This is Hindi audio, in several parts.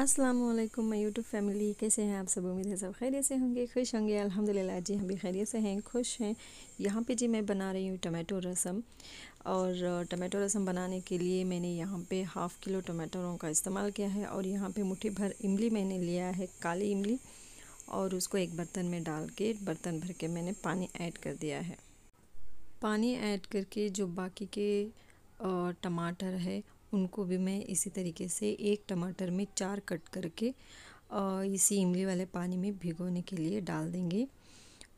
अस्सलाम वालेकुम मैं यूट्यूब फैमिली कैसे हैं आप सब उम्मीद है सब खैरियत से होंगे खुश होंगे अल्हम्दुलिल्लाह जी हम भी खैरियत से हैं खुश हैं यहाँ पे जी मैं बना रही हूँ टमाटो रसम और टमाटो रसम बनाने के लिए मैंने यहाँ पे हाफ़ किलो टमाटरों का इस्तेमाल किया है और यहाँ पे मुट्ठी भर इमली मैंने लिया है काली इमली और उसको एक बर्तन में डाल के बर्तन भर के मैंने पानी ऐड कर दिया है पानी ऐड करके जो बाकी के टमाटर है उनको भी मैं इसी तरीके से एक टमाटर में चार कट करके इसी इमली वाले पानी में भिगोने के लिए डाल देंगे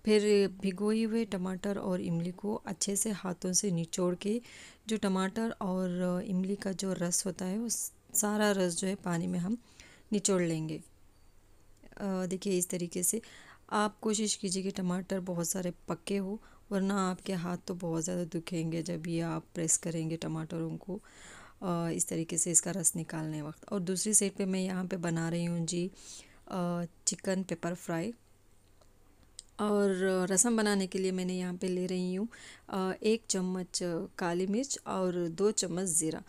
फिर भिगोए हुए टमाटर और इमली को अच्छे से हाथों से निचोड़ के जो टमाटर और इमली का जो रस होता है उस सारा रस जो है पानी में हम निचोड़ लेंगे देखिए इस तरीके से आप कोशिश कीजिए कि टमाटर बहुत सारे पके हो वरना आपके हाथ तो बहुत ज़्यादा दुखेंगे जब ये आप प्रेस करेंगे टमाटरों को इस तरीके से इसका रस निकालने वक्त और दूसरी साइड पे मैं यहाँ पे बना रही हूँ जी चिकन पेपर फ्राई और रसम बनाने के लिए मैंने यहाँ पे ले रही हूँ एक चम्मच काली मिर्च और दो चम्मच ज़ीरा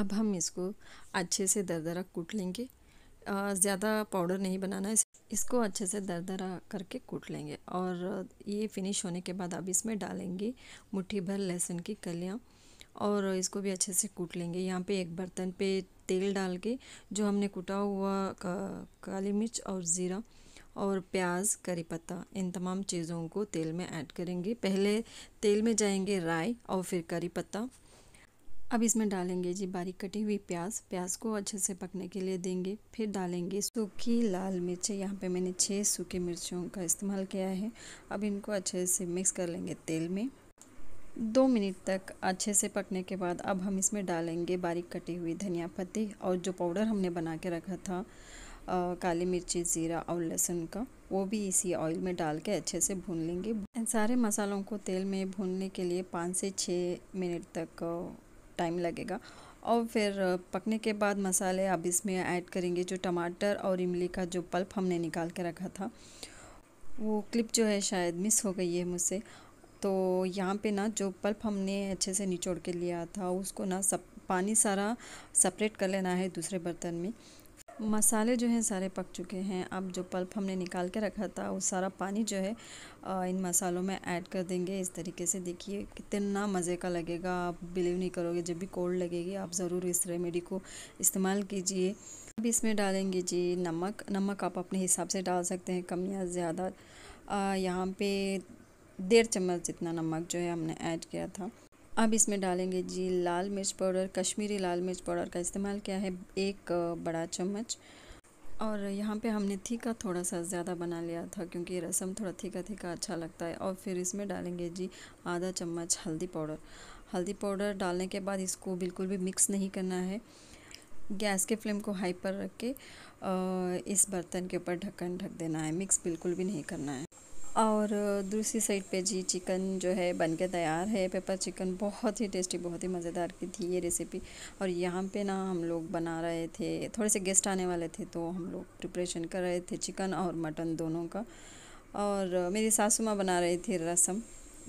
अब हम इसको अच्छे से दरदरा कूट लेंगे ज़्यादा पाउडर नहीं बनाना है इसको अच्छे से दरदरा करके कूट लेंगे और ये फिनिश होने के बाद अब इसमें डालेंगे मुट्ठी भर लहसुन की कलियाँ और इसको भी अच्छे से कूट लेंगे यहाँ पे एक बर्तन पे तेल डाल के जो हमने कूटा हुआ का, काली मिर्च और ज़ीरा और प्याज करी पत्ता इन तमाम चीज़ों को तेल में ऐड करेंगे पहले तेल में जाएंगे राई और फिर करी पत्ता अब इसमें डालेंगे जी बारीक कटी हुई प्याज प्याज को अच्छे से पकने के लिए देंगे फिर डालेंगे सूखी लाल मिर्चें यहाँ पे मैंने छः सूखी मिर्चों का इस्तेमाल किया है अब इनको अच्छे से मिक्स कर लेंगे तेल में दो मिनट तक अच्छे से पकने के बाद अब हम इसमें डालेंगे बारीक कटी हुई धनिया पत्ती और जो पाउडर हमने बना के रखा था आ, काली मिर्ची ज़ीरा और लहसुन का वो भी इसी ऑयल में डाल के अच्छे से भून लेंगे सारे मसालों को तेल में भूनने के लिए पाँच से छः मिनट तक टाइम लगेगा और फिर पकने के बाद मसाले अब इसमें ऐड करेंगे जो टमाटर और इमली का जो पल्प हमने निकाल के रखा था वो क्लिप जो है शायद मिस हो गई है मुझसे तो यहाँ पे ना जो पल्प हमने अच्छे से निचोड़ के लिया था उसको ना सब पानी सारा सेपरेट कर लेना है दूसरे बर्तन में मसाले जो हैं सारे पक चुके हैं अब जो पल्प हमने निकाल के रखा था वो सारा पानी जो है इन मसालों में ऐड कर देंगे इस तरीके से देखिए कितना मज़े का लगेगा आप बिलीव नहीं करोगे जब भी कोल्ड लगेगी आप ज़रूर इस रेमेडी को इस्तेमाल कीजिए अब इसमें डालेंगे जी नमक नमक आप अपने हिसाब से डाल सकते हैं कम या ज़्यादा यहाँ पे डेढ़ चम्मच जितना नमक जो है हमने ऐड किया था अब इसमें डालेंगे जी लाल मिर्च पाउडर कश्मीरी लाल मिर्च पाउडर का इस्तेमाल किया है एक बड़ा चम्मच और यहाँ पे हमने थीका थोड़ा सा ज़्यादा बना लिया था क्योंकि रसम थोड़ा थीका थीका अच्छा लगता है और फिर इसमें डालेंगे जी आधा चम्मच हल्दी पाउडर हल्दी पाउडर डालने के बाद इसको बिल्कुल भी मिक्स नहीं करना है गैस के फ्लेम को हाई पर रख के इस बर्तन के ऊपर ढक्कन ढक देना है मिक्स बिल्कुल भी नहीं करना है और दूसरी साइड पे जी चिकन जो है बन के तैयार है पेपर चिकन बहुत ही टेस्टी बहुत ही मज़ेदार की थी ये रेसिपी और यहाँ पे ना हम लोग बना रहे थे थोड़े से गेस्ट आने वाले थे तो हम लोग प्रिपरेशन कर रहे थे चिकन और मटन दोनों का और मेरी सासू माँ बना रही थी रसम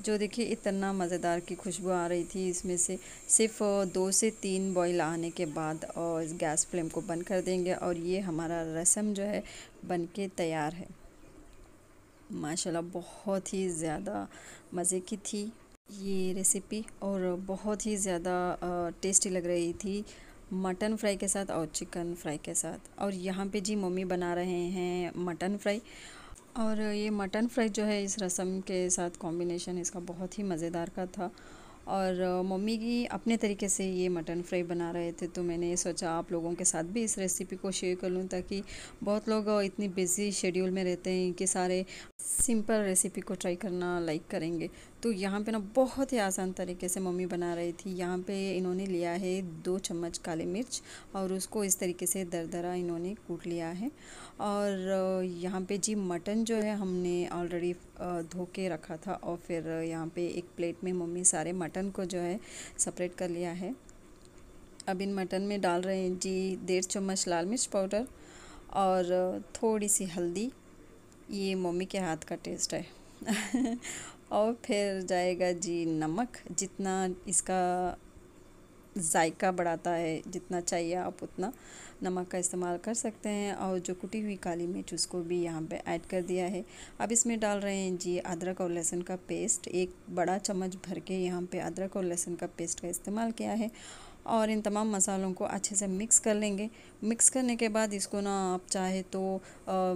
जो देखिए इतना मज़ेदार की खुशबू आ रही थी इसमें से सिर्फ दो से तीन बॉईल आने के बाद और गैस फ्लेम को बंद कर देंगे और ये हमारा रसम जो है बन के तैयार है माशाल्लाह बहुत ही ज़्यादा मज़े की थी ये रेसिपी और बहुत ही ज़्यादा टेस्टी लग रही थी मटन फ्राई के साथ और चिकन फ्राई के साथ और यहाँ पे जी मम्मी बना रहे हैं मटन फ्राई और ये मटन फ्राई जो है इस रसम के साथ कॉम्बिनेशन इसका बहुत ही मज़ेदार का था और मम्मी की अपने तरीके से ये मटन फ्राई बना रहे थे तो मैंने सोचा आप लोगों के साथ भी इस रेसिपी को शेयर कर लूँ ताकि बहुत लोग इतनी बिज़ी शेड्यूल में रहते हैं कि सारे सिंपल रेसिपी को ट्राई करना लाइक करेंगे तो यहाँ पे ना बहुत ही आसान तरीके से मम्मी बना रही थी यहाँ पे इन्होंने लिया है दो चम्मच काली मिर्च और उसको इस तरीके से दरदरा इन्होंने कूट लिया है और यहाँ पे जी मटन जो है हमने ऑलरेडी धो के रखा था और फिर यहाँ पे एक प्लेट में मम्मी सारे मटन को जो है सेपरेट कर लिया है अब इन मटन में डाल रहे हैं जी डेढ़ चम्मच लाल मिर्च पाउडर और थोड़ी सी हल्दी ये मम्मी के हाथ का टेस्ट है और फिर जाएगा जी नमक जितना इसका जायका बढ़ाता है जितना चाहिए आप उतना नमक का इस्तेमाल कर सकते हैं और जो कुटी हुई काली मिर्च उसको भी यहाँ पे ऐड कर दिया है अब इसमें डाल रहे हैं जी अदरक और लहसुन का पेस्ट एक बड़ा चम्मच भर के यहाँ पे अदरक और लहसुन का पेस्ट का इस्तेमाल किया है और इन तमाम मसालों को अच्छे से मिक्स कर लेंगे मिक्स करने के बाद इसको ना आप चाहे तो आ,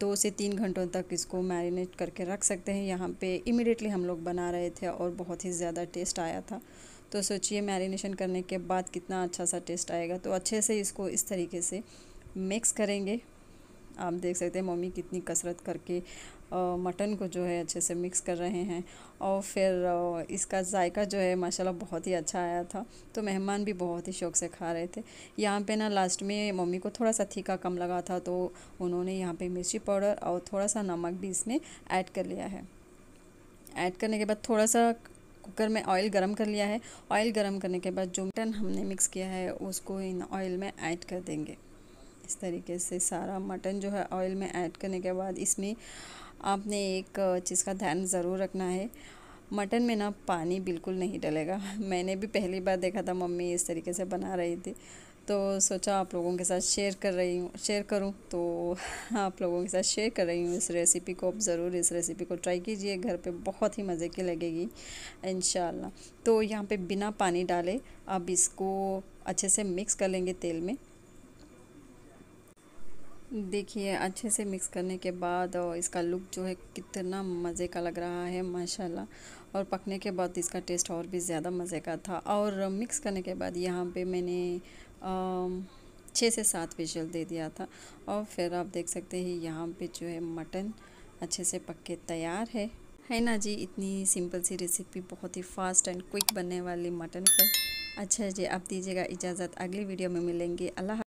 दो से तीन घंटों तक इसको मैरिनेट करके रख सकते हैं यहाँ पे इमिडिएटली हम लोग बना रहे थे और बहुत ही ज़्यादा टेस्ट आया था तो सोचिए मैरिनेशन करने के बाद कितना अच्छा सा टेस्ट आएगा तो अच्छे से इसको इस तरीके से मिक्स करेंगे आप देख सकते हैं मम्मी कितनी कसरत करके मटन को जो है अच्छे से मिक्स कर रहे हैं और फिर इसका जायका जो है माशाल्लाह बहुत ही अच्छा आया था तो मेहमान भी बहुत ही शौक़ से खा रहे थे यहाँ पे ना लास्ट में मम्मी को थोड़ा सा थीका कम लगा था तो उन्होंने यहाँ पे मिर्ची पाउडर और थोड़ा सा नमक भी इसमें ऐड कर लिया है ऐड करने के बाद थोड़ा सा कुकर में ऑयल गरम कर लिया है ऑयल गरम करने के बाद जो मटन हमने मिक्स किया है उसको इन ऑयल में ऐड कर देंगे इस तरीके से सारा मटन जो है ऑयल में ऐड करने के बाद इसमें आपने एक चीज़ का ध्यान ज़रूर रखना है मटन में ना पानी बिल्कुल नहीं डलेगा मैंने भी पहली बार देखा था मम्मी इस तरीके से बना रही थी तो सोचा आप लोगों के साथ शेयर कर रही हूँ शेयर करूँ तो आप लोगों के साथ शेयर कर रही हूँ इस रेसिपी को आप ज़रूर इस रेसिपी को ट्राई कीजिए घर पे बहुत ही मज़े की लगेगी इन तो यहाँ पे बिना पानी डाले अब इसको अच्छे से मिक्स कर लेंगे तेल में देखिए अच्छे से मिक्स करने के बाद और इसका लुक जो है कितना मज़े का लग रहा है माशाल्लाह और पकने के बाद इसका टेस्ट और भी ज़्यादा मज़े का था और मिक्स करने के बाद यहाँ पे मैंने छः से सात विजल दे दिया था और फिर आप देख सकते हैं यहाँ पे जो है मटन अच्छे से पक के तैयार है है ना जी इतनी सिंपल सी रेसिपी बहुत ही फास्ट एंड क्विक बनने वाली मटन पर अच्छा जी आप दीजिएगा इजाज़त अगली वीडियो में मिलेंगे अल्लाह